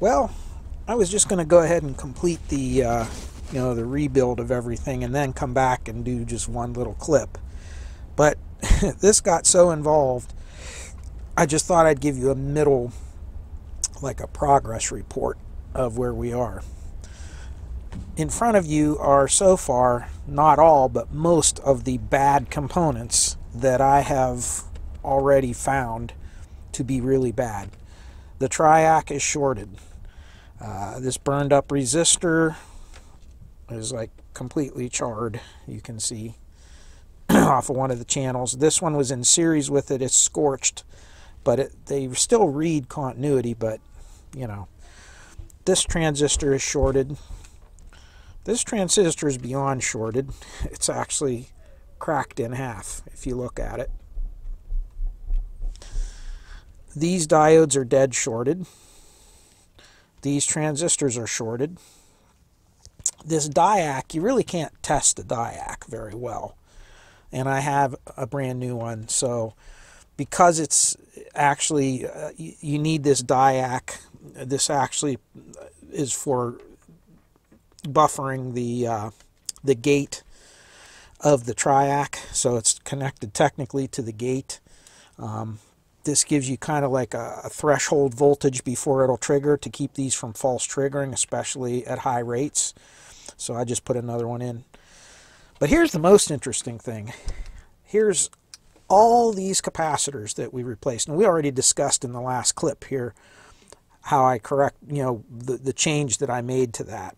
Well, I was just going to go ahead and complete the, uh, you know, the rebuild of everything and then come back and do just one little clip. But this got so involved, I just thought I'd give you a middle, like a progress report of where we are. In front of you are so far, not all, but most of the bad components that I have already found to be really bad. The triac is shorted. Uh, this burned up resistor is like completely charred, you can see off of one of the channels. This one was in series with it. It's scorched, but it, they still read continuity, but, you know, this transistor is shorted. This transistor is beyond shorted. It's actually cracked in half, if you look at it. These diodes are dead shorted. These transistors are shorted. This diac, you really can't test the diac very well. And I have a brand new one, so because it's actually, uh, you, you need this diac, this actually uh, is for buffering the, uh, the gate of the triac, so it's connected technically to the gate. Um, this gives you kind of like a, a, threshold voltage before it'll trigger to keep these from false triggering, especially at high rates. So I just put another one in. But here's the most interesting thing. Here's all these capacitors that we replaced. And we already discussed in the last clip here how I correct, you know, the, the change that I made to that.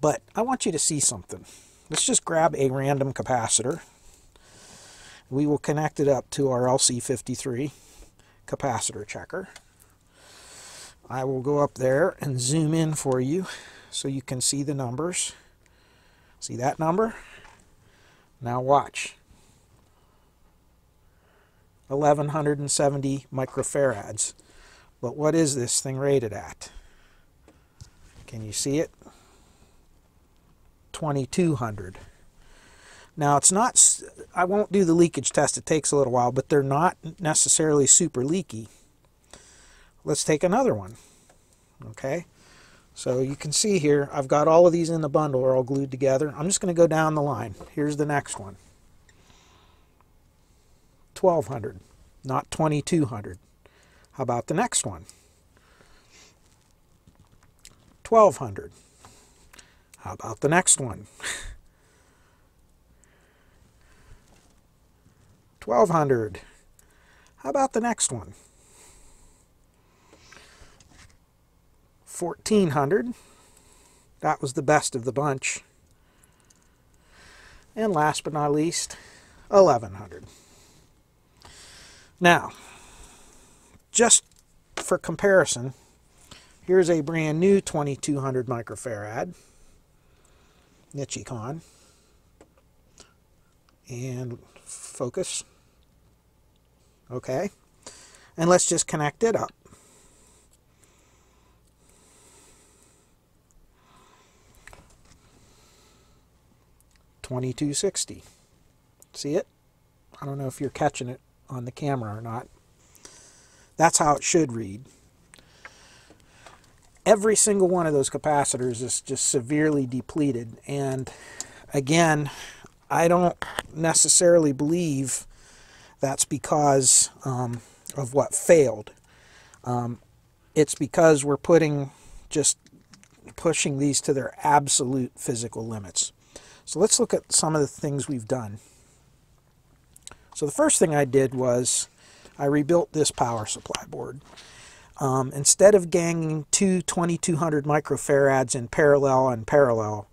But I want you to see something. Let's just grab a random capacitor we will connect it up to our LC53 capacitor checker. I will go up there and zoom in for you so you can see the numbers. See that number? Now watch. 1170 microfarads. But what is this thing rated at? Can you see it? 2200. Now it's not, I won't do the leakage test, it takes a little while, but they're not necessarily super leaky. Let's take another one, okay? So you can see here, I've got all of these in the bundle, are all glued together. I'm just gonna go down the line. Here's the next one. 1200, not 2200. How about the next one? 1200. How about the next one? 1200 How about the next one? 1400 That was the best of the bunch. And last but not least, 1100 Now, just for comparison, here's a brand new 2200 microfarad Nichicon and focus okay? And let's just connect it up. Twenty-two sixty. See it? I don't know if you're catching it on the camera or not. That's how it should read. Every single one of those capacitors is just severely depleted. And again, I don't necessarily believe that's because um, of what failed. Um, it's because we're putting just pushing these to their absolute physical limits. So let's look at some of the things we've done. So the first thing I did was I rebuilt this power supply board. Um, instead of ganging two 2200 microfarads in parallel and parallel,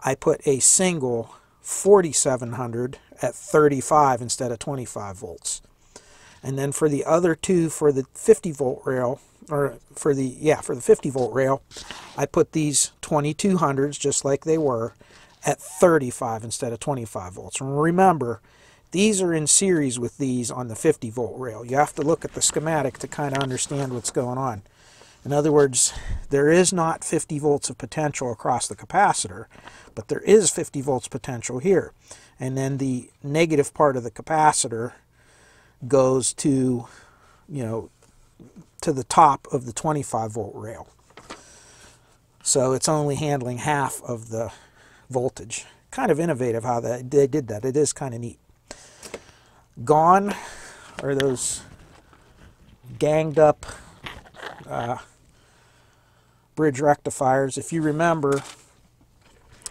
I put a single 4700 at 35 instead of 25 volts. And then for the other two for the 50 volt rail, or for the, yeah, for the 50 volt rail, I put these 2200s just like they were at 35 instead of 25 volts. And remember, these are in series with these on the 50 volt rail. You have to look at the schematic to kind of understand what's going on. In other words, there is not 50 volts of potential across the capacitor, but there is 50 volts potential here. And then the negative part of the capacitor goes to, you know, to the top of the 25 volt rail. So it's only handling half of the voltage. Kind of innovative how they did that. It is kind of neat. Gone are those ganged up uh, bridge rectifiers. If you remember,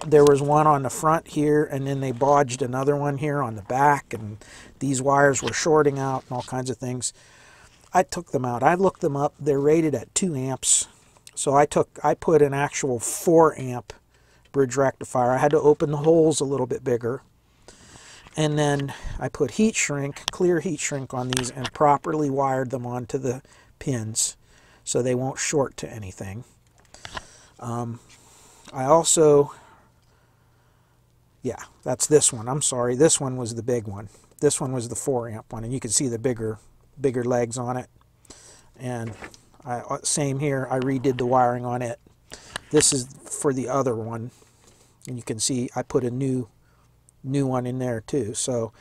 there was one on the front here and then they bodged another one here on the back and these wires were shorting out and all kinds of things. I took them out. I looked them up. They're rated at 2 amps. So I took I put an actual 4 amp bridge rectifier. I had to open the holes a little bit bigger. And then I put heat shrink, clear heat shrink on these and properly wired them onto the pins so they won't short to anything. Um, I also, yeah, that's this one. I'm sorry, this one was the big one. This one was the 4 amp one, and you can see the bigger, bigger legs on it. And I, uh, same here, I redid the wiring on it. This is for the other one, and you can see I put a new, new one in there too. So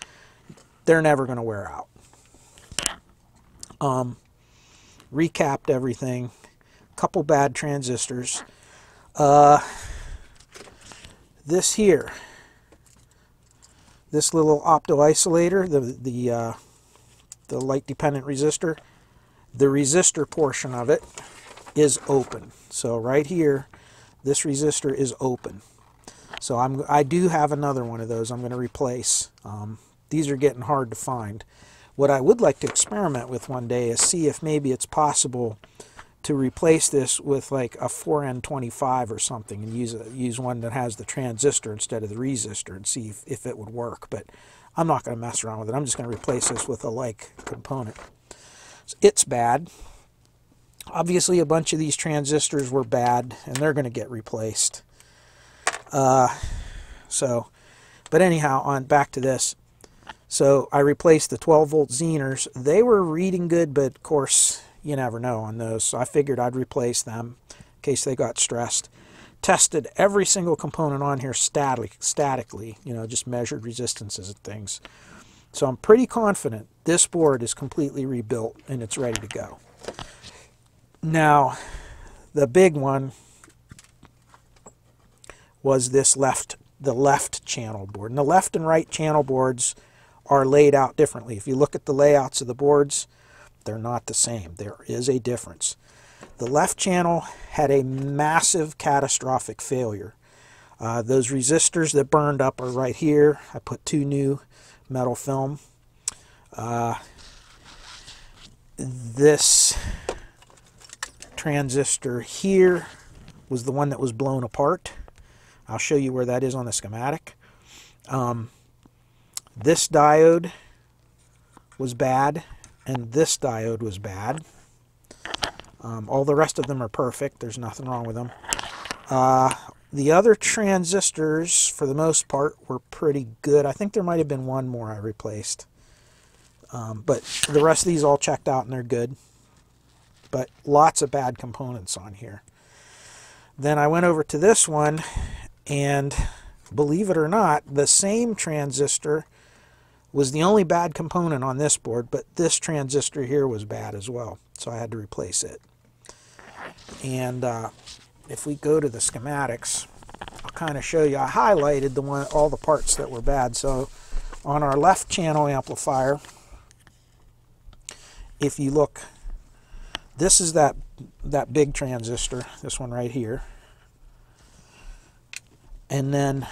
they're never going to wear out. Um, recapped everything. Couple bad transistors. Uh, this here, this little opto-isolator, the, the, uh, the light-dependent resistor, the resistor portion of it is open. So right here, this resistor is open. So I'm, I do have another one of those I'm going to replace. Um, these are getting hard to find. What I would like to experiment with one day is see if maybe it's possible to replace this with like a 4N25 or something and use a, use one that has the transistor instead of the resistor and see if, if it would work. But I'm not going to mess around with it. I'm just going to replace this with a like component. So it's bad. Obviously, a bunch of these transistors were bad, and they're going to get replaced. Uh, so, but anyhow, on back to this. So I replaced the 12 volt Zeners. They were reading good, but of course you never know on those. So I figured I'd replace them in case they got stressed. Tested every single component on here static, statically, you know, just measured resistances and things. So I'm pretty confident this board is completely rebuilt and it's ready to go. Now, the big one was this left, the left channel board. And the left and right channel boards are laid out differently. If you look at the layouts of the boards, they're not the same. There is a difference. The left channel had a massive catastrophic failure. Uh, those resistors that burned up are right here. I put two new metal film. Uh, this transistor here was the one that was blown apart. I'll show you where that is on the schematic. Um, this diode was bad and this diode was bad. Um, all the rest of them are perfect. There's nothing wrong with them. Uh, the other transistors, for the most part, were pretty good. I think there might have been one more I replaced. Um, but the rest of these all checked out and they're good. But lots of bad components on here. Then I went over to this one and believe it or not, the same transistor was the only bad component on this board, but this transistor here was bad as well, so I had to replace it. And uh, if we go to the schematics, I'll kind of show you. I highlighted the one, all the parts that were bad. So on our left channel amplifier, if you look, this is that, that big transistor, this one right here. And then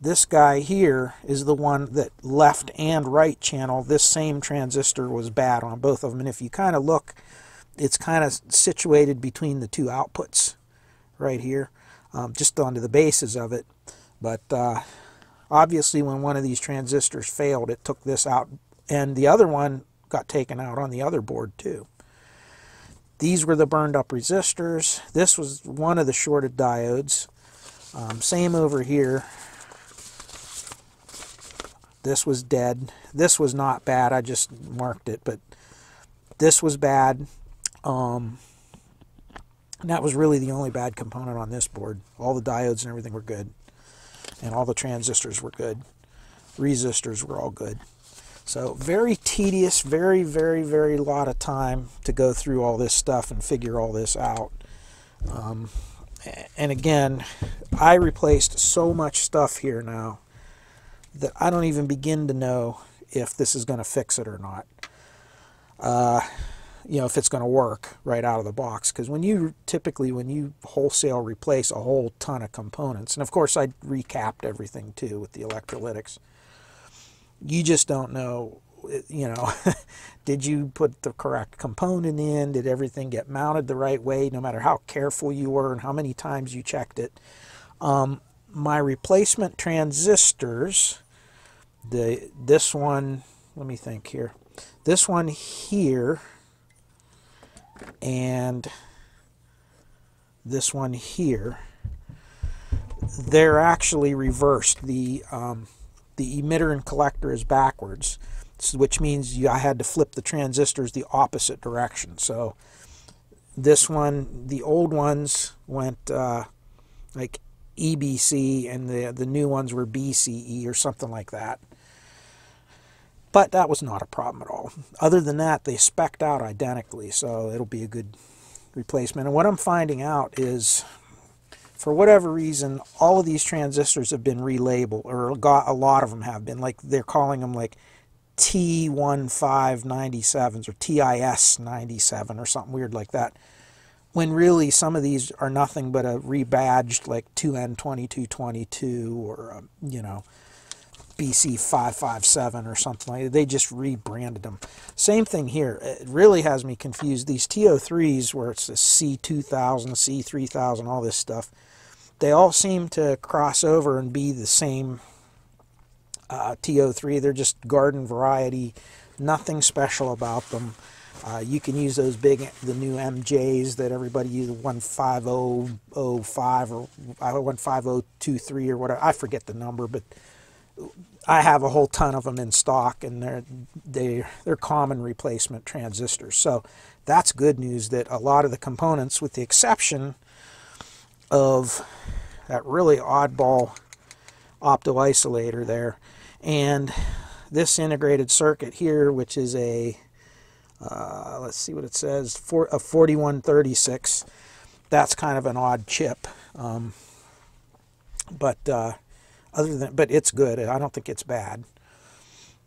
this guy here is the one that left and right channel, this same transistor was bad on both of them. And if you kind of look, it's kind of situated between the two outputs right here, um, just onto the bases of it. But uh, obviously when one of these transistors failed, it took this out. And the other one got taken out on the other board too. These were the burned up resistors. This was one of the shorted diodes. Um, same over here. This was dead. This was not bad. I just marked it, but this was bad. Um, and that was really the only bad component on this board. All the diodes and everything were good. And all the transistors were good. Resistors were all good. So very tedious, very, very, very lot of time to go through all this stuff and figure all this out. Um, and again, I replaced so much stuff here now that I don't even begin to know if this is going to fix it or not. Uh, you know, if it's going to work right out of the box. Because when you typically, when you wholesale replace a whole ton of components, and of course I recapped everything too with the electrolytics, you just don't know, you know, did you put the correct component in? Did everything get mounted the right way? No matter how careful you were and how many times you checked it. Um, my replacement transistors the this one let me think here this one here and this one here they're actually reversed the um, the emitter and collector is backwards which means you, I had to flip the transistors the opposite direction so this one the old ones went uh, like EBC and the the new ones were BCE or something like that but that was not a problem at all. Other than that, they specked out identically, so it'll be a good replacement. And what I'm finding out is, for whatever reason, all of these transistors have been relabeled, or got, a lot of them have been. Like they're calling them like T1597s or TIS97 or something weird like that. When really some of these are nothing but a rebadged like 2N2222 or, a, um, you know, BC 557 or something like that. They just rebranded them. Same thing here. It really has me confused. These TO3s, where it's the C2000, C3000, all this stuff, they all seem to cross over and be the same uh, TO3. They're just garden variety, nothing special about them. Uh, you can use those big, the new MJs that everybody uses, 15005 or uh, 15023 or whatever. I forget the number, but I have a whole ton of them in stock, and they're they're they're common replacement transistors. So that's good news that a lot of the components, with the exception of that really oddball optoisolator there, and this integrated circuit here, which is a uh, let's see what it says for a 4136. That's kind of an odd chip, um, but. Uh, other than but it's good i don't think it's bad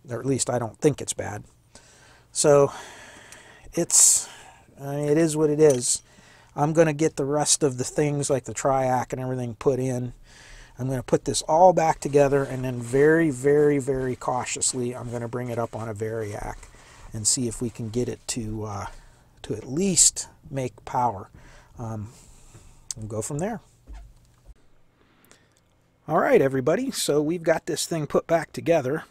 or at least i don't think it's bad so it's I mean, it is what it is i'm going to get the rest of the things like the triac and everything put in i'm going to put this all back together and then very very very cautiously i'm going to bring it up on a variac and see if we can get it to uh, to at least make power um, and go from there all right, everybody, so we've got this thing put back together.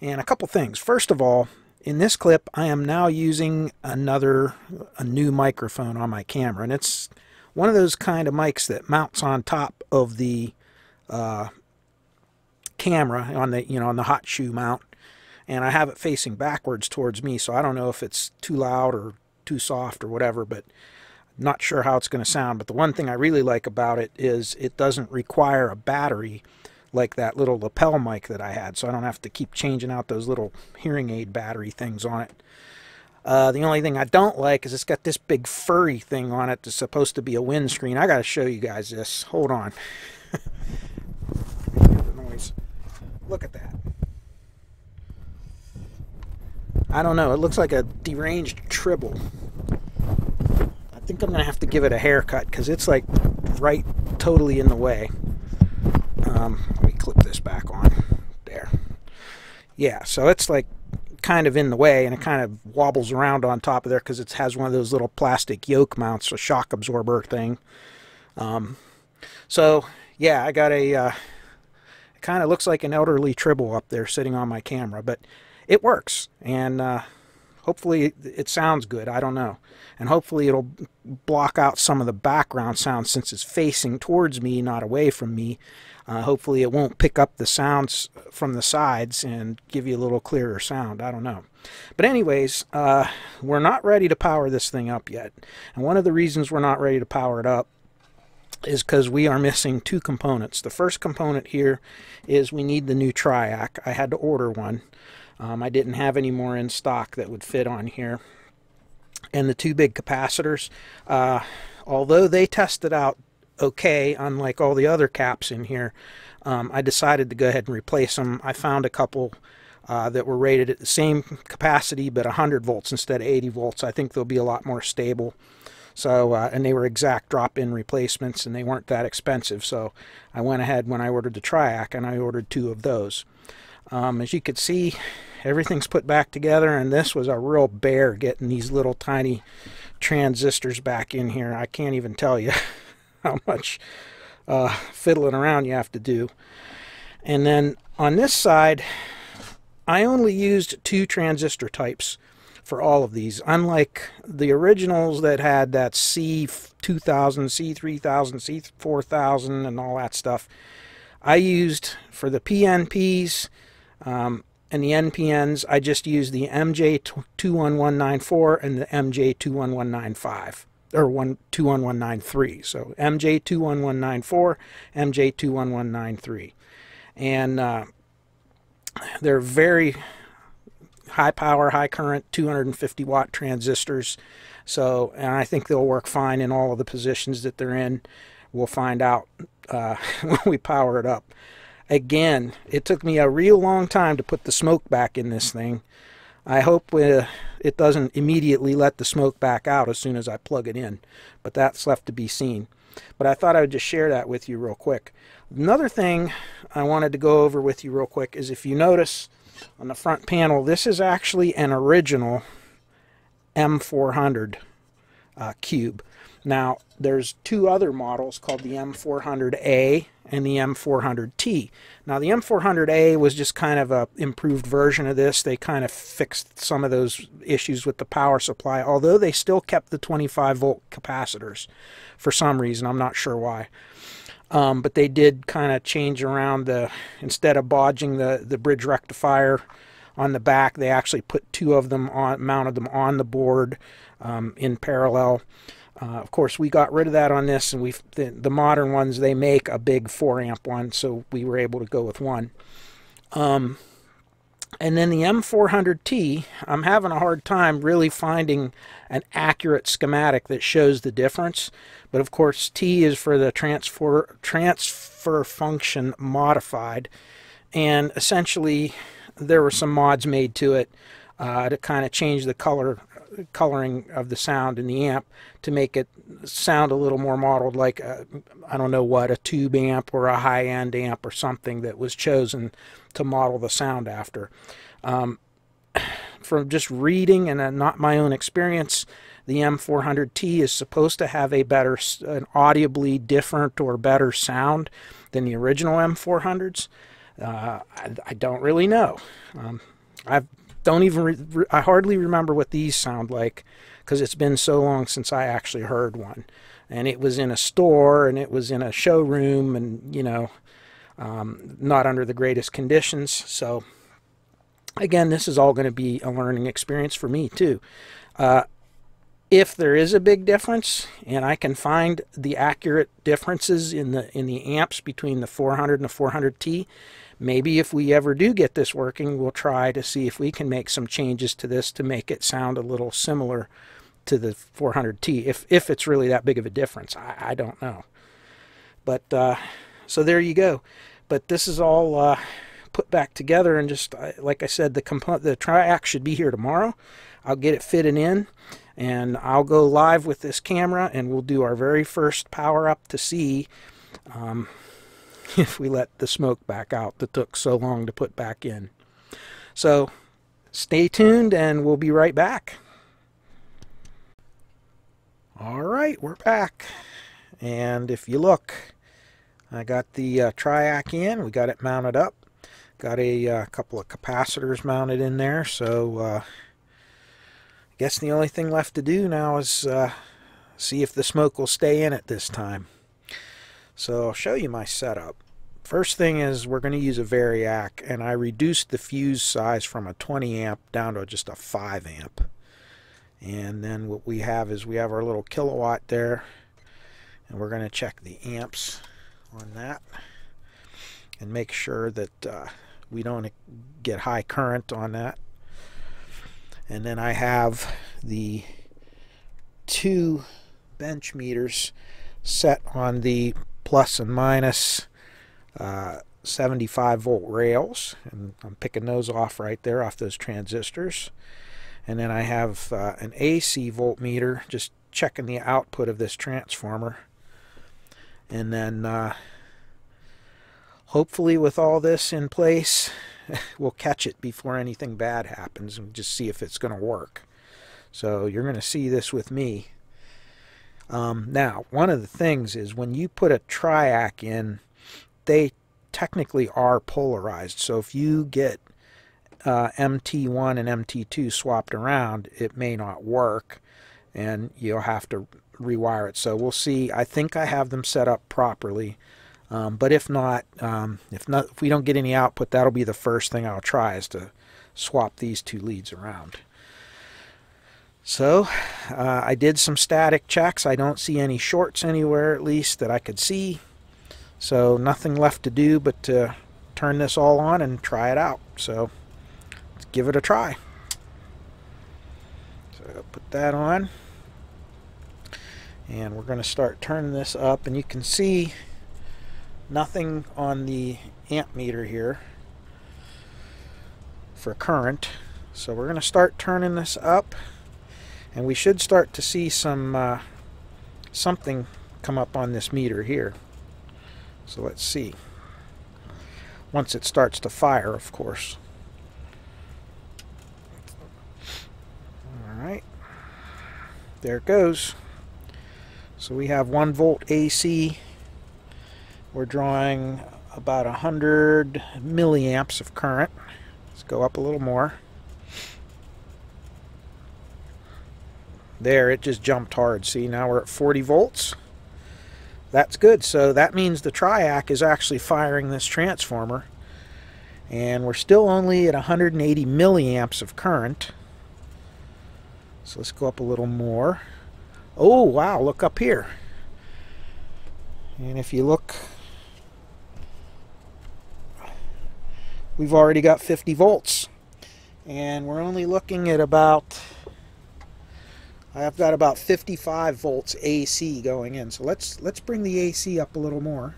And a couple things. First of all, in this clip, I am now using another, a new microphone on my camera. And it's one of those kind of mics that mounts on top of the uh, camera on the, you know, on the hot shoe mount. And I have it facing backwards towards me, so I don't know if it's too loud or too soft or whatever, but not sure how it's going to sound, but the one thing I really like about it is it doesn't require a battery like that little lapel mic that I had, so I don't have to keep changing out those little hearing aid battery things on it. Uh, the only thing I don't like is it's got this big furry thing on it that's supposed to be a windscreen. I got to show you guys this. Hold on. noise. Look at that. I don't know. It looks like a deranged tribble think I'm going to have to give it a haircut because it's like right totally in the way. Um, let me clip this back on. There. Yeah, so it's like kind of in the way and it kind of wobbles around on top of there because it has one of those little plastic yoke mounts, a shock absorber thing. Um, so, yeah, I got a... Uh, kind of looks like an elderly tribble up there sitting on my camera, but it works. And uh, Hopefully it sounds good. I don't know. And hopefully it'll block out some of the background sound since it's facing towards me, not away from me. Uh, hopefully it won't pick up the sounds from the sides and give you a little clearer sound. I don't know. But anyways, uh, we're not ready to power this thing up yet. And one of the reasons we're not ready to power it up is because we are missing two components. The first component here is we need the new TRIAC. I had to order one. Um, I didn't have any more in stock that would fit on here. And the two big capacitors, uh, although they tested out okay, unlike all the other caps in here, um, I decided to go ahead and replace them. I found a couple uh, that were rated at the same capacity but 100 volts instead of 80 volts. I think they'll be a lot more stable. So, uh, and they were exact drop-in replacements and they weren't that expensive. So I went ahead when I ordered the TRIAC and I ordered two of those. Um, as you can see, everything's put back together, and this was a real bear getting these little tiny transistors back in here. I can't even tell you how much uh, fiddling around you have to do. And then on this side, I only used two transistor types for all of these, unlike the originals that had that C2000, C3000, C4000, and all that stuff. I used for the PNPs um, and the NPNs, I just use the MJ21194 and the MJ21195 or one, 21193. So MJ21194, MJ21193. And uh, they're very high power, high current, 250 watt transistors. So, and I think they'll work fine in all of the positions that they're in. We'll find out uh, when we power it up. Again, it took me a real long time to put the smoke back in this thing. I hope uh, it doesn't immediately let the smoke back out as soon as I plug it in, but that's left to be seen. But I thought I would just share that with you real quick. Another thing I wanted to go over with you real quick is if you notice on the front panel, this is actually an original M400 uh, cube. Now, there's two other models called the M400A and the M400T. Now, the M400A was just kind of a improved version of this. They kind of fixed some of those issues with the power supply, although they still kept the 25 volt capacitors for some reason. I'm not sure why. Um, but they did kind of change around the, instead of bodging the, the bridge rectifier, on the back. They actually put two of them on, mounted them on the board um, in parallel. Uh, of course, we got rid of that on this, and we the, the, modern ones they make a big four amp one, so we were able to go with one. Um, and then the M400T, I'm having a hard time really finding an accurate schematic that shows the difference. But of course, T is for the transfer transfer function modified, and essentially there were some mods made to it uh, to kind of change the color coloring of the sound in the amp to make it sound a little more modeled like I don't know what a tube amp or a high-end amp or something that was chosen to model the sound after. Um, from just reading and uh, not my own experience, the M400T is supposed to have a better, an audibly different or better sound than the original M400s. Uh, I, I, don't really know. Um, I've don't even re- re- I hardly remember what these sound like because it's been so long since I actually heard one. And it was in a store and it was in a showroom and you know um, not under the greatest conditions. So again, this is all going to be a learning experience for me too. Uh, if there is a big difference and I can find the accurate differences in the in the amps between the 400 and the 400T, maybe if we ever do get this working, we'll try to see if we can make some changes to this to make it sound a little similar to the 400T, if, if it's really that big of a difference. I, I don't know. But uh, so there you go. But this is all uh, put back together and just, uh, like I said, the, the triac should be here tomorrow. I'll get it fitted in and I'll go live with this camera and we'll do our very first power up to see um, if we let the smoke back out that took so long to put back in. So stay tuned and we'll be right back. All right, we're back. And if you look, I got the uh, TRIAC in. We got it mounted up. Got a uh, couple of capacitors mounted in there. So uh, I guess the only thing left to do now is uh, see if the smoke will stay in it this time. So I'll show you my setup. First thing is we're going to use a variac and I reduced the fuse size from a 20 amp down to just a 5 amp. And then what we have is we have our little kilowatt there and we're going to check the amps on that and make sure that uh, we don't get high current on that. And then I have the two bench meters set on the plus and minus, uh, 75 volt rails and I'm picking those off right there off those transistors and then I have uh, an AC voltmeter just checking the output of this transformer and then uh, hopefully with all this in place we'll catch it before anything bad happens and just see if it's going to work so you're going to see this with me um, now, one of the things is when you put a triac in, they technically are polarized. So if you get uh, MT1 and MT2 swapped around, it may not work and you'll have to rewire it. So we'll see. I think I have them set up properly. Um, but if not, um, if not, if we don't get any output, that'll be the first thing I'll try is to swap these two leads around. So uh, I did some static checks. I don't see any shorts anywhere, at least, that I could see. So nothing left to do but to turn this all on and try it out. So let's give it a try. So put that on. And we're going to start turning this up. And you can see nothing on the amp meter here for current. So we're going to start turning this up and we should start to see some uh, something come up on this meter here so let's see once it starts to fire of course all right there it goes so we have 1 volt AC we're drawing about a 100 milliamps of current let's go up a little more There, it just jumped hard. See, now we're at 40 volts. That's good. So that means the TRIAC is actually firing this transformer. And we're still only at 180 milliamps of current. So let's go up a little more. Oh, wow, look up here. And if you look, we've already got 50 volts. And we're only looking at about I've got about 55 volts AC going in. So let's let's bring the AC up a little more.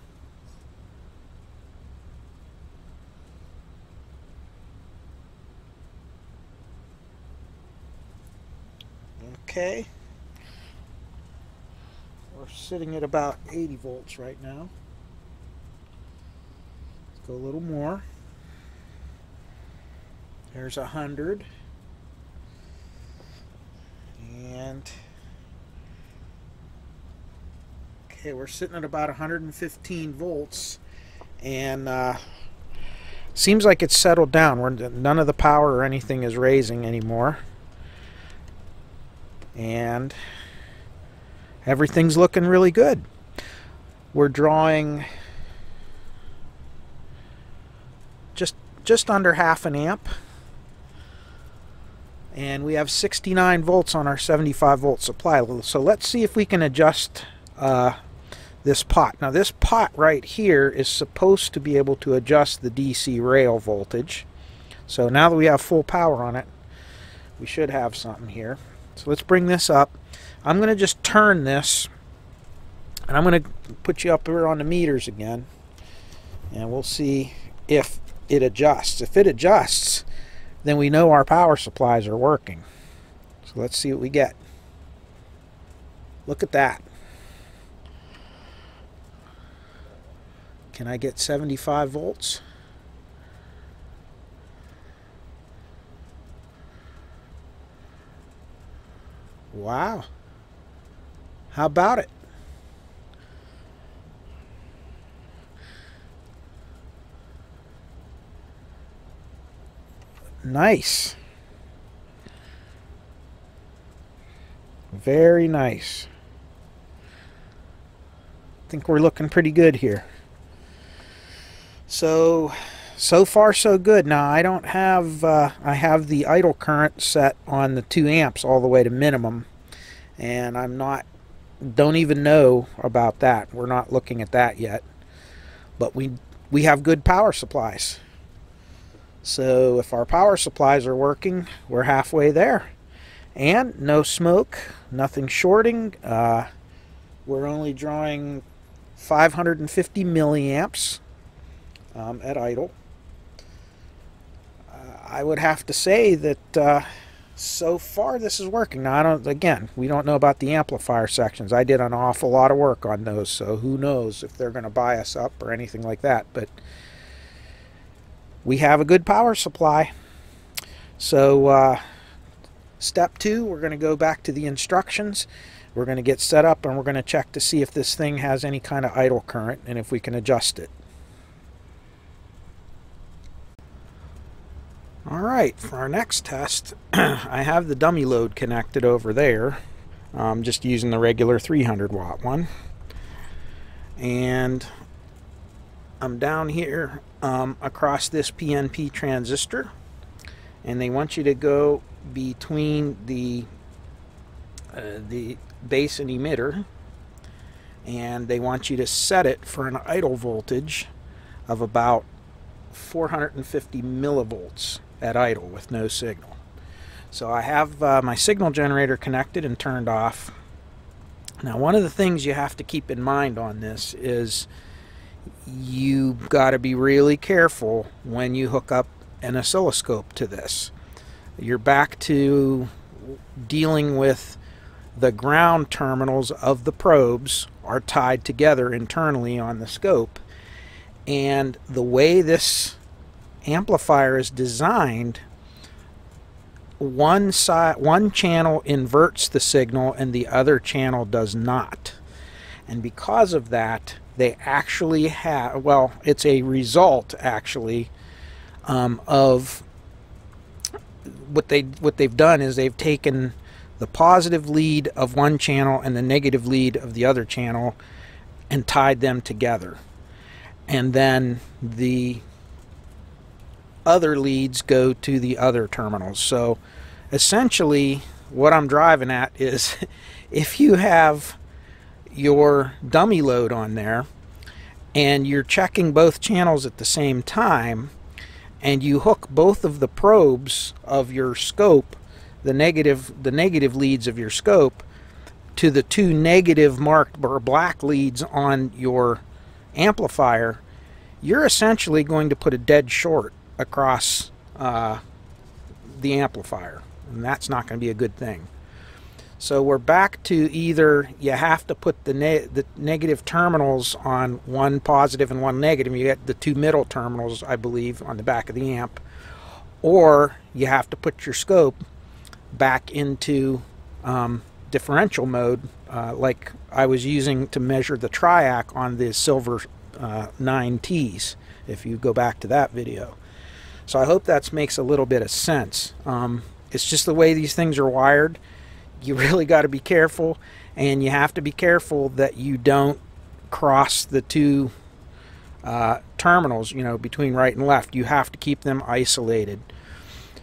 Okay. We're sitting at about 80 volts right now. Let's go a little more. There's 100. And okay, we're sitting at about 115 volts, and uh, seems like it's settled down. Where none of the power or anything is raising anymore, and everything's looking really good. We're drawing just just under half an amp and we have 69 volts on our 75 volt supply so let's see if we can adjust uh, this pot now this pot right here is supposed to be able to adjust the DC rail voltage so now that we have full power on it we should have something here so let's bring this up I'm gonna just turn this and I'm gonna put you up here on the meters again and we'll see if it adjusts if it adjusts then we know our power supplies are working. So let's see what we get. Look at that. Can I get 75 volts? Wow. How about it? Nice. Very nice. I think we're looking pretty good here. So, so far so good. Now I don't have, uh, I have the idle current set on the 2 amps all the way to minimum. And I'm not, don't even know about that. We're not looking at that yet. But we, we have good power supplies. So if our power supplies are working, we're halfway there. And no smoke, nothing shorting. Uh, we're only drawing 550 milliamps um, at idle. Uh, I would have to say that uh, so far this is working. Now, I don't, again, we don't know about the amplifier sections. I did an awful lot of work on those, so who knows if they're going to buy us up or anything like that. But we have a good power supply. So uh, step two, we're going to go back to the instructions. We're going to get set up and we're going to check to see if this thing has any kind of idle current and if we can adjust it. All right, for our next test, I have the dummy load connected over there. I'm just using the regular 300 watt one. And I'm down here um, across this PNP transistor and they want you to go between the uh, the base and emitter and they want you to set it for an idle voltage of about 450 millivolts at idle with no signal. So I have uh, my signal generator connected and turned off. Now one of the things you have to keep in mind on this is you got to be really careful when you hook up an oscilloscope to this. You're back to dealing with the ground terminals of the probes are tied together internally on the scope. And the way this amplifier is designed, one side one channel inverts the signal and the other channel does not. And because of that, they actually have, well, it's a result actually um, of what they what they've done is they've taken the positive lead of one channel and the negative lead of the other channel and tied them together. And then the other leads go to the other terminals. So essentially what I'm driving at is if you have your dummy load on there and you're checking both channels at the same time and you hook both of the probes of your scope the negative the negative leads of your scope to the two negative marked or black leads on your amplifier you're essentially going to put a dead short across uh, the amplifier and that's not going to be a good thing so we're back to either you have to put the, ne the negative terminals on one positive and one negative. You get the two middle terminals, I believe, on the back of the amp. Or you have to put your scope back into um, differential mode, uh, like I was using to measure the triac on the silver uh, 9Ts, if you go back to that video. So I hope that makes a little bit of sense. Um, it's just the way these things are wired you really got to be careful and you have to be careful that you don't cross the two uh, terminals you know between right and left you have to keep them isolated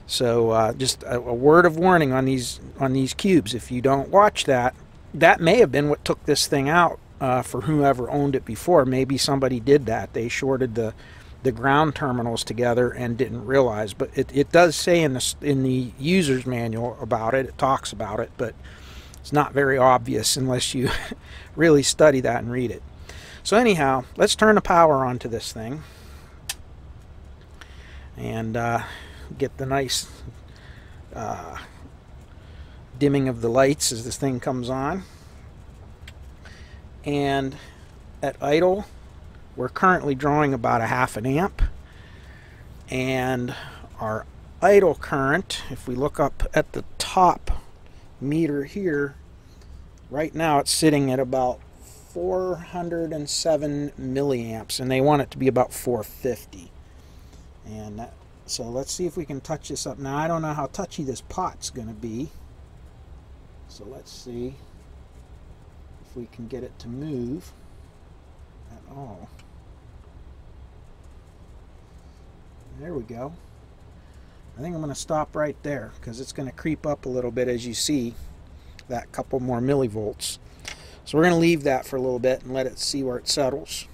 so uh, just a, a, word of warning on these on these cubes if you don't watch that that may have been what took this thing out uh, for whoever owned it before maybe somebody did that they shorted the the ground terminals together and didn't realize. But it, it does say in the, in the user's manual about it, it talks about it, but it's not very obvious unless you really study that and read it. So anyhow, let's turn the power on to this thing and uh, get the nice uh, dimming of the lights as this thing comes on. And at idle, we're currently drawing about a half an amp and our idle current, if we look up at the top meter here, right now it's sitting at about 407 milliamps and they want it to be about 450 and that, so let's see if we can touch this up now I don't know how touchy this pot's gonna be so let's see if we can get it to move at all. There we go. I think I'm going to stop right there because it's going to creep up a little bit as you see that couple more millivolts. So we're going to leave that for a little bit and let it see where it settles.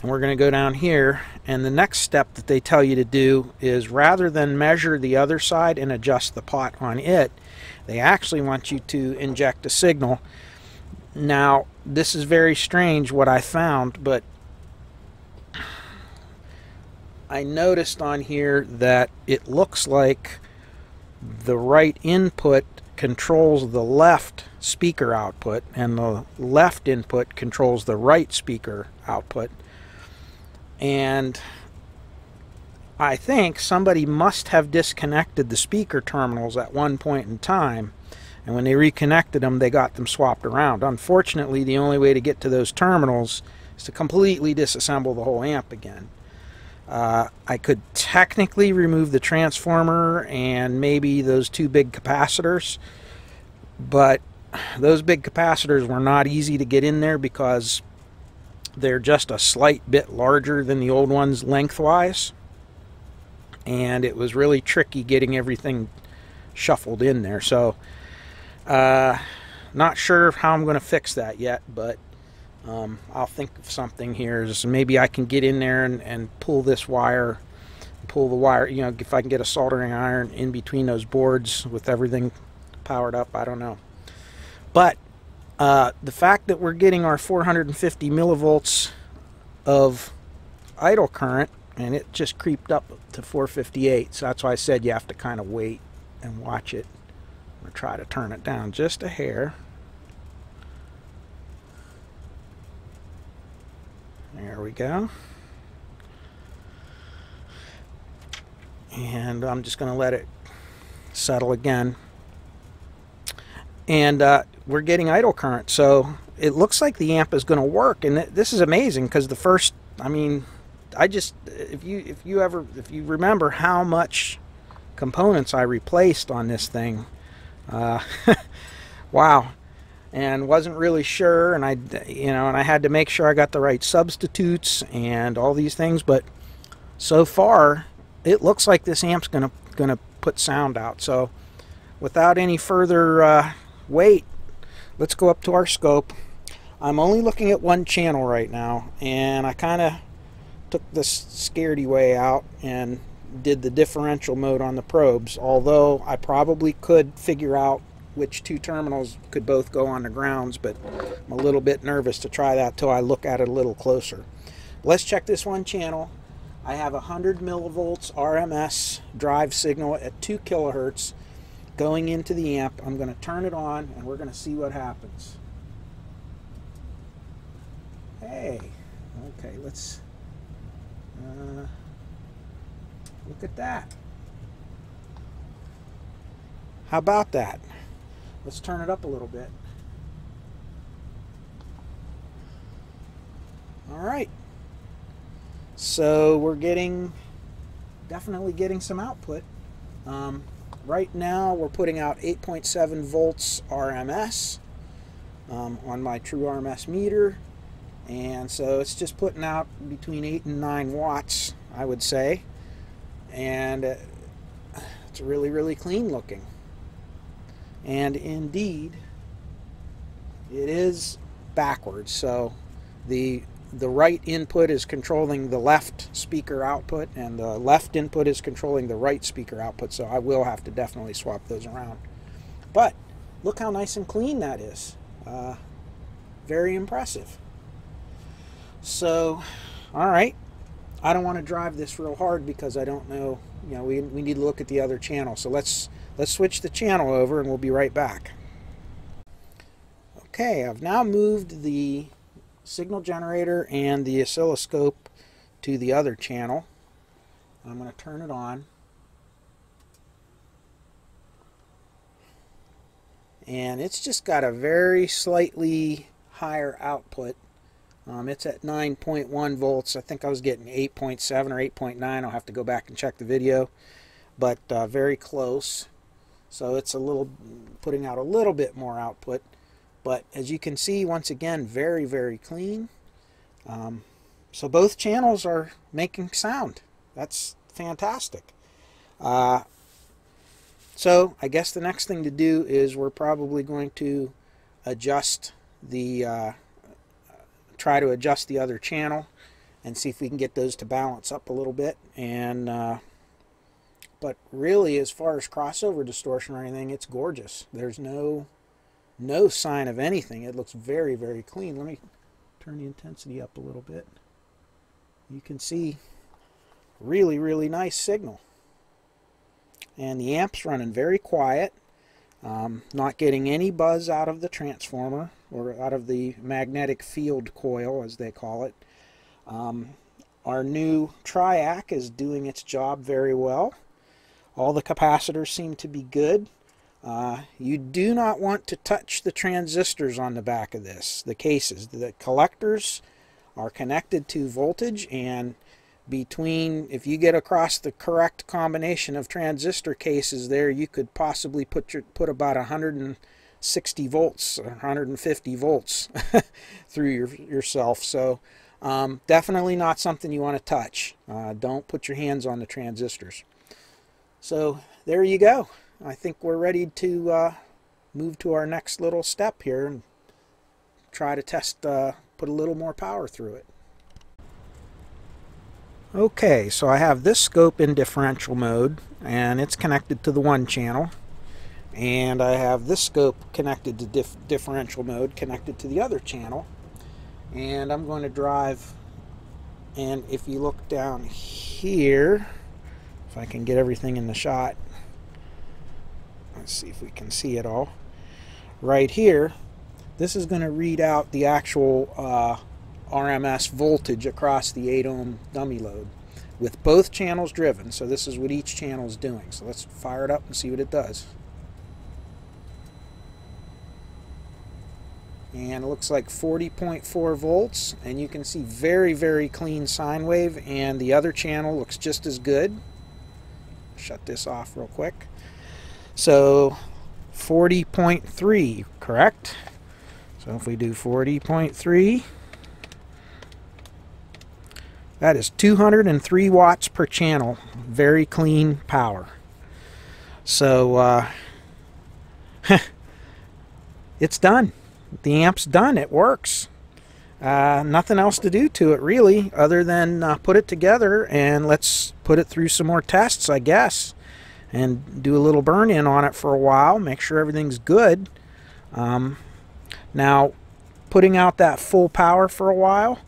And we're going to go down here and the next step that they tell you to do is rather than measure the other side and adjust the pot on it, they actually want you to inject a signal now, this is very strange what I found, but I noticed on here that it looks like the right input controls the left speaker output and the left input controls the right speaker output. And I think somebody must have disconnected the speaker terminals at one point in time and when they reconnected them, they got them swapped around. Unfortunately, the only way to get to those terminals is to completely disassemble the whole amp again. Uh, I could technically remove the transformer and maybe those two big capacitors, but those big capacitors were not easy to get in there because they're just a slight bit larger than the old ones lengthwise. And it was really tricky getting everything shuffled in there. So uh, not sure how I'm going to fix that yet, but um, I'll think of something here. Is maybe I can get in there and, and pull this wire, pull the wire, you know, if I can get a soldering iron in between those boards with everything powered up, I don't know. But uh, the fact that we're getting our 450 millivolts of idle current, and it just creeped up to 458, so that's why I said you have to kind of wait and watch it going to try to turn it down just a hair. There we go. And I'm just going to let it settle again. And uh, we're getting idle current, so it looks like the amp is going to work. And th this is amazing because the first, I mean, I just if you if you ever if you remember how much components I replaced on this thing uh, wow. And wasn't really sure, and I, you know, and I had to make sure I got the right substitutes and all these things. But so far, it looks like this amp's gonna gonna put sound out. So, without any further uh, wait, let's go up to our scope. I'm only looking at one channel right now, and I kind of took the scaredy way out and did the differential mode on the probes, although I probably could figure out which two terminals could both go on the grounds, but I'm a little bit nervous to try that till I look at it a little closer. Let's check this one channel. I have 100 millivolts RMS drive signal at 2 kilohertz going into the amp. I'm going to turn it on and we're going to see what happens. Hey, okay, let's... Uh, Look at that. How about that? Let's turn it up a little bit. All right. So we're getting, definitely getting some output. Um, right now we're putting out 8.7 volts RMS um, on my true RMS meter. And so it's just putting out between 8 and 9 watts, I would say and it's really really clean looking and indeed it is backwards so the the right input is controlling the left speaker output and the left input is controlling the right speaker output so I will have to definitely swap those around but look how nice and clean that is uh, very impressive so all right I don't want to drive this real hard because I don't know, you know, we, we need to look at the other channel. So let's, let's switch the channel over and we'll be right back. Okay, I've now moved the signal generator and the oscilloscope to the other channel. I'm going to turn it on. And it's just got a very slightly higher output um, it's at 9.1 volts. I think I was getting 8.7 or 8.9. I'll have to go back and check the video. But uh, very close. So it's a little putting out a little bit more output. But as you can see, once again, very, very clean. Um, so both channels are making sound. That's fantastic. Uh, so I guess the next thing to do is we're probably going to adjust the... Uh, try to adjust the other channel and see if we can get those to balance up a little bit. And uh, But really, as far as crossover distortion or anything, it's gorgeous. There's no no sign of anything. It looks very, very clean. Let me turn the intensity up a little bit. You can see really, really nice signal. And the amp's running very quiet. Um, not getting any buzz out of the transformer or out of the magnetic field coil as they call it. Um, our new TRIAC is doing its job very well. All the capacitors seem to be good. Uh, you do not want to touch the transistors on the back of this, the cases. The collectors are connected to voltage and between if you get across the correct combination of transistor cases there you could possibly put your put about 160 volts or 150 volts through your, yourself so um, definitely not something you want to touch uh, don't put your hands on the transistors so there you go I think we're ready to uh, move to our next little step here and try to test uh, put a little more power through it Okay, so I have this scope in differential mode and it's connected to the one channel. And I have this scope connected to dif differential mode connected to the other channel. And I'm going to drive, and if you look down here, if I can get everything in the shot, let's see if we can see it all. Right here, this is going to read out the actual uh, RMS voltage across the 8 ohm dummy load with both channels driven. So this is what each channel is doing. So let's fire it up and see what it does. And it looks like 40.4 volts and you can see very, very clean sine wave and the other channel looks just as good. Shut this off real quick. So 40.3, correct? So if we do 40.3, that is 203 watts per channel. Very clean power. So, uh, it's done. The amp's done. It works. Uh, nothing else to do to it really other than uh, put it together and let's put it through some more tests I guess and do a little burn in on it for a while make sure everything's good um, now putting out that full power for a while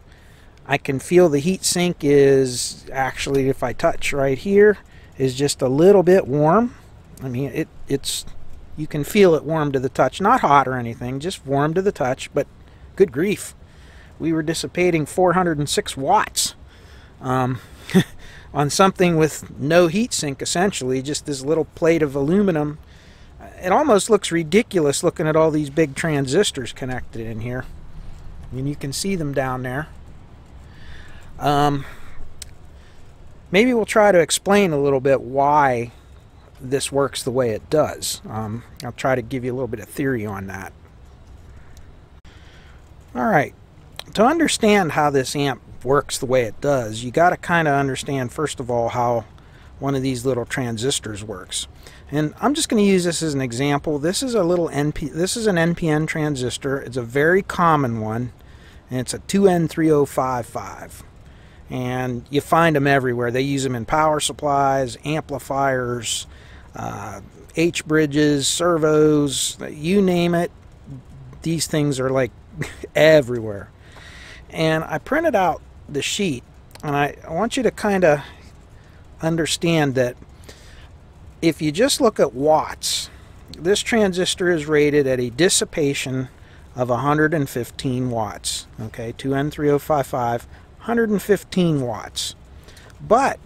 I can feel the heat sink is actually if I touch right here is just a little bit warm I mean it it's you can feel it warm to the touch not hot or anything just warm to the touch but good grief we were dissipating 406 watts um, on something with no heat sink essentially just this little plate of aluminum it almost looks ridiculous looking at all these big transistors connected in here I and mean, you can see them down there um, maybe we'll try to explain a little bit why this works the way it does. Um, I'll try to give you a little bit of theory on that. All right, to understand how this amp works the way it does, you got to kind of understand, first of all, how one of these little transistors works. And I'm just going to use this as an example. This is a little NP, this is an NPN transistor. It's a very common one, and it's a 2N3055 and you find them everywhere. They use them in power supplies, amplifiers, uh, H bridges, servos, you name it. These things are like everywhere. And I printed out the sheet, and I want you to kind of understand that if you just look at watts, this transistor is rated at a dissipation of 115 watts. Okay, 2N3055, 115 watts. But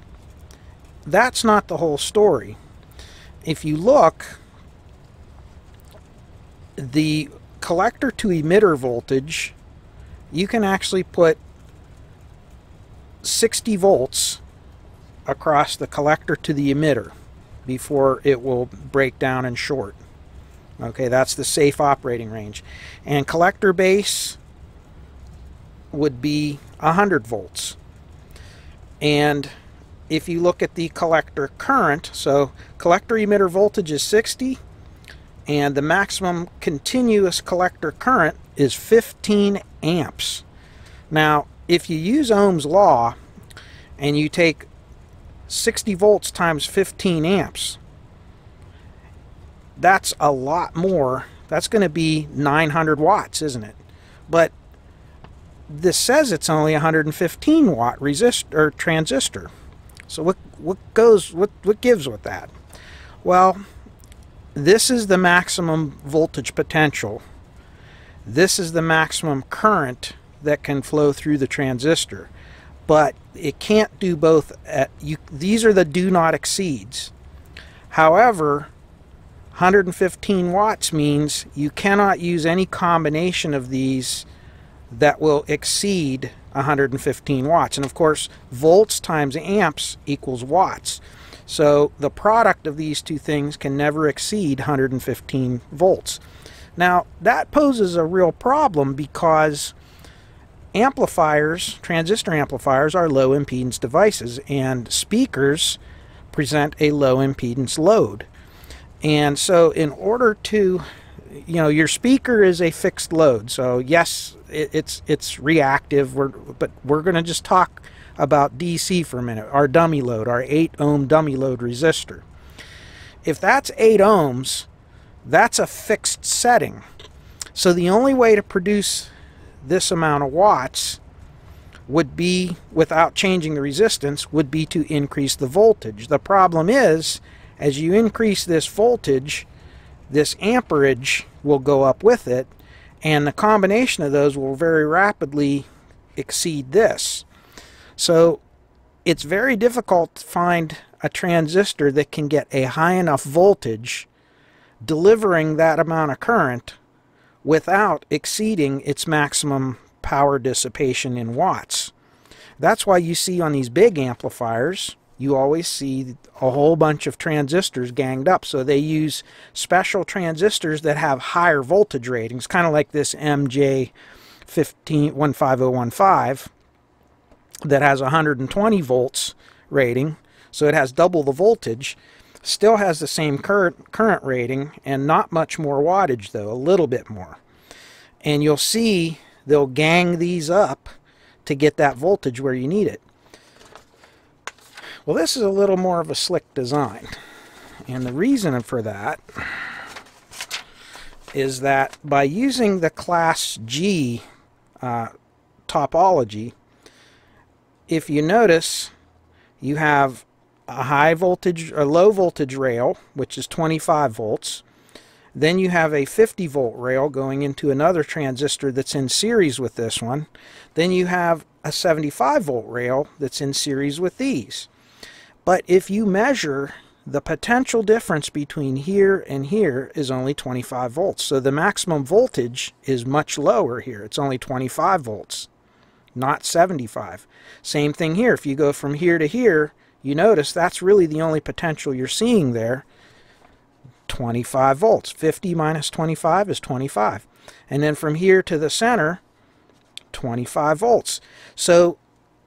that's not the whole story. If you look, the collector to emitter voltage, you can actually put 60 volts across the collector to the emitter before it will break down and short. Okay, that's the safe operating range. And collector base would be 100 volts. And if you look at the collector current, so collector emitter voltage is 60, and the maximum continuous collector current is 15 amps. Now, if you use Ohm's law and you take 60 volts times 15 amps, that's a lot more. That's going to be 900 watts, isn't it? But this says it's only 115 watt resistor or transistor. So what what goes what what gives with that? Well, this is the maximum voltage potential. This is the maximum current that can flow through the transistor. But it can't do both at you these are the do not exceeds. However, 115 watts means you cannot use any combination of these that will exceed 115 watts. And of course, volts times amps equals watts. So the product of these two things can never exceed 115 volts. Now, that poses a real problem because amplifiers, transistor amplifiers, are low impedance devices, and speakers present a low impedance load. And so, in order to you know your speaker is a fixed load so yes it, it's it's reactive we're, but we're going to just talk about DC for a minute our dummy load our 8 ohm dummy load resistor if that's 8 ohms that's a fixed setting so the only way to produce this amount of watts would be without changing the resistance would be to increase the voltage the problem is as you increase this voltage this amperage will go up with it and the combination of those will very rapidly exceed this. So it's very difficult to find a transistor that can get a high enough voltage delivering that amount of current without exceeding its maximum power dissipation in watts. That's why you see on these big amplifiers you always see a whole bunch of transistors ganged up. So they use special transistors that have higher voltage ratings, kind of like this MJ1515 that has 120 volts rating. So it has double the voltage. Still has the same current, current rating and not much more wattage though, a little bit more. And you'll see they'll gang these up to get that voltage where you need it. Well, this is a little more of a slick design. And the reason for that is that by using the class G uh, topology, if you notice, you have a high voltage or low voltage rail, which is 25 volts. Then you have a 50 volt rail going into another transistor that's in series with this one. Then you have a 75 volt rail that's in series with these. But if you measure, the potential difference between here and here is only 25 volts. So the maximum voltage is much lower here. It's only 25 volts, not 75. Same thing here. If you go from here to here, you notice that's really the only potential you're seeing there. 25 volts. 50 minus 25 is 25. And then from here to the center, 25 volts. So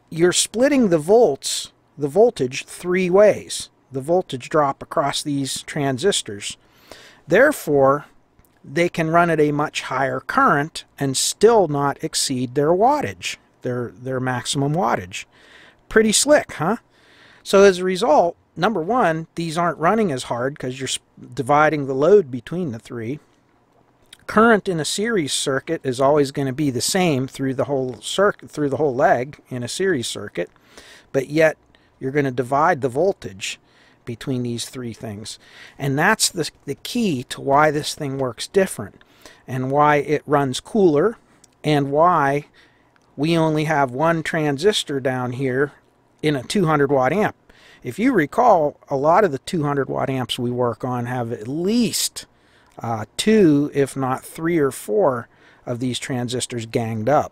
you're splitting the volts the voltage three ways, the voltage drop across these transistors. Therefore, they can run at a much higher current and still not exceed their wattage, their, their maximum wattage. Pretty slick, huh? So as a result, number one, these aren't running as hard because you're dividing the load between the three. Current in a series circuit is always going to be the same through the whole circuit, through the whole leg in a series circuit, but yet you're going to divide the voltage between these three things. And that's the, the key to why this thing works different and why it runs cooler and why we only have one transistor down here in a 200 watt amp. If you recall, a lot of the 200 watt amps we work on have at least uh, two, if not three or four of these transistors ganged up.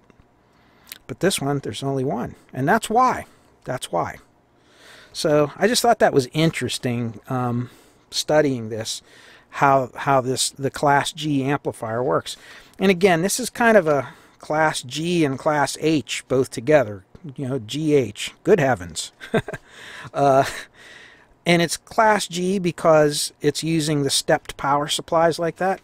But this one, there's only one. And that's why. That's why. So I just thought that was interesting um, studying this, how how this the Class G amplifier works. And again, this is kind of a Class G and Class H both together. You know, GH. Good heavens. uh, and it's Class G because it's using the stepped power supplies like that.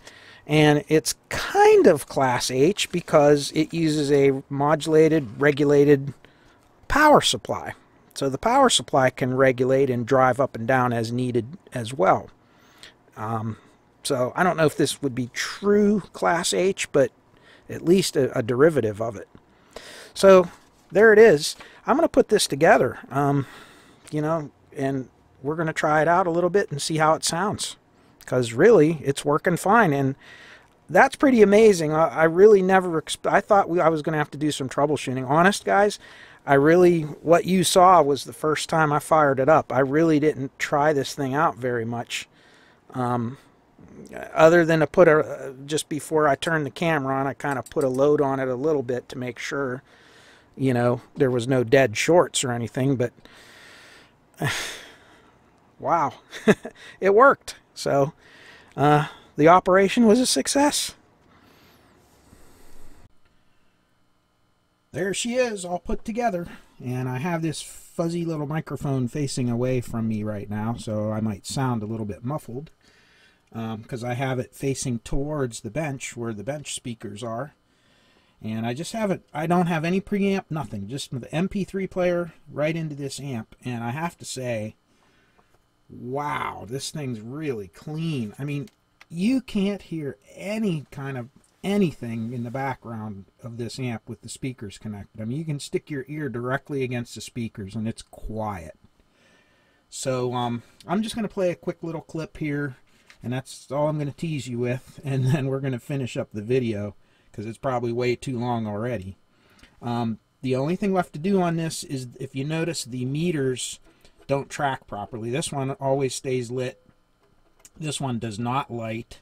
And it's kind of Class H because it uses a modulated, regulated power supply. So the power supply can regulate and drive up and down as needed as well. Um, so I don't know if this would be true Class H, but at least a, a derivative of it. So there it is. I'm going to put this together, um, you know, and we're going to try it out a little bit and see how it sounds. Because really, it's working fine. And that's pretty amazing. I, I really never, I thought we, I was going to have to do some troubleshooting. Honest, guys, I really, what you saw was the first time I fired it up. I really didn't try this thing out very much. Um, other than to put a, just before I turned the camera on, I kind of put a load on it a little bit to make sure, you know, there was no dead shorts or anything, but wow, it worked. So, uh, the operation was a success. There she is, all put together. And I have this fuzzy little microphone facing away from me right now, so I might sound a little bit muffled. Because um, I have it facing towards the bench where the bench speakers are. And I just have it. I don't have any preamp, nothing. Just the MP3 player right into this amp. And I have to say, wow, this thing's really clean. I mean, you can't hear any kind of anything in the background of this amp with the speakers connected. I mean, you can stick your ear directly against the speakers and it's quiet. So um, I'm just going to play a quick little clip here, and that's all I'm going to tease you with, and then we're going to finish up the video because it's probably way too long already. Um, the only thing left to do on this is if you notice the meters don't track properly. This one always stays lit this one does not light,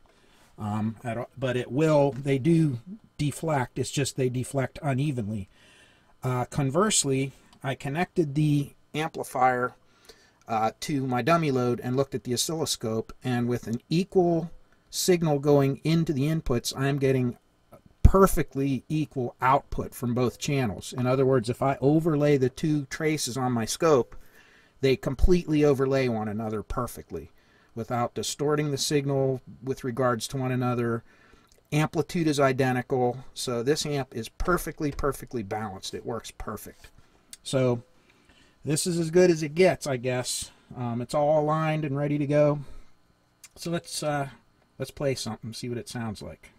um, all, but it will, they do deflect. It's just they deflect unevenly. Uh, conversely, I connected the amplifier uh, to my dummy load and looked at the oscilloscope, and with an equal signal going into the inputs, I am getting perfectly equal output from both channels. In other words, if I overlay the two traces on my scope, they completely overlay one another perfectly without distorting the signal with regards to one another. Amplitude is identical, so this amp is perfectly, perfectly balanced. It works perfect. So this is as good as it gets, I guess. Um, it's all aligned and ready to go. So let's uh, let's play something, see what it sounds like.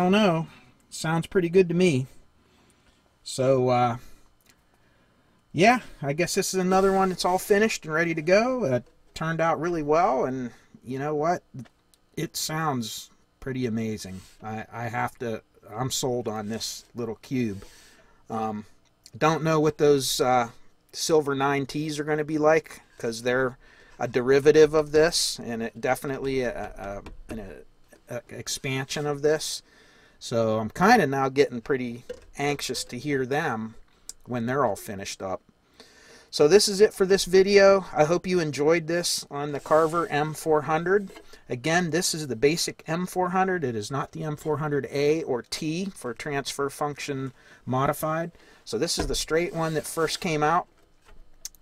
don't know. Sounds pretty good to me. So, uh, yeah, I guess this is another one that's all finished and ready to go. It uh, turned out really well, and you know what? It sounds pretty amazing. I, I have to, I'm sold on this little cube. Um, don't know what those uh, silver 9Ts are going to be like because they're a derivative of this and it definitely a, uh, a, uh, an a expansion of this. So I'm kind of now getting pretty anxious to hear them when they're all finished up. So this is it for this video. I hope you enjoyed this on the Carver M400. Again, this is the basic M400. It is not the M400A or T for transfer function modified. So this is the straight one that first came out.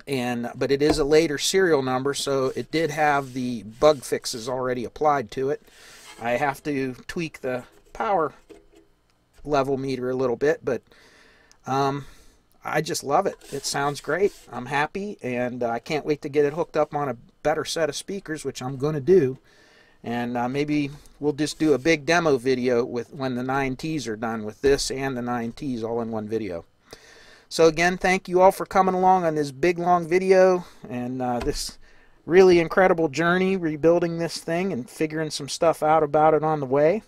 And, but it is a later serial number, so it did have the bug fixes already applied to it. I have to tweak the power level meter a little bit, but um, I just love it. It sounds great. I'm happy, and uh, I can't wait to get it hooked up on a better set of speakers, which I'm going to do. And uh, maybe we'll just do a big demo video with when the 9Ts are done with this and the 9Ts all in one video. So again, thank you all for coming along on this big, long video and uh, this really incredible journey rebuilding this thing and figuring some stuff out about it on the way.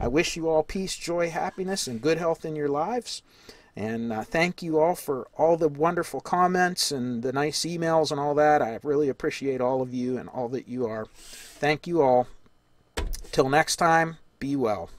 I wish you all peace, joy, happiness, and good health in your lives. And uh, thank you all for all the wonderful comments and the nice emails and all that. I really appreciate all of you and all that you are. Thank you all. Till next time, be well.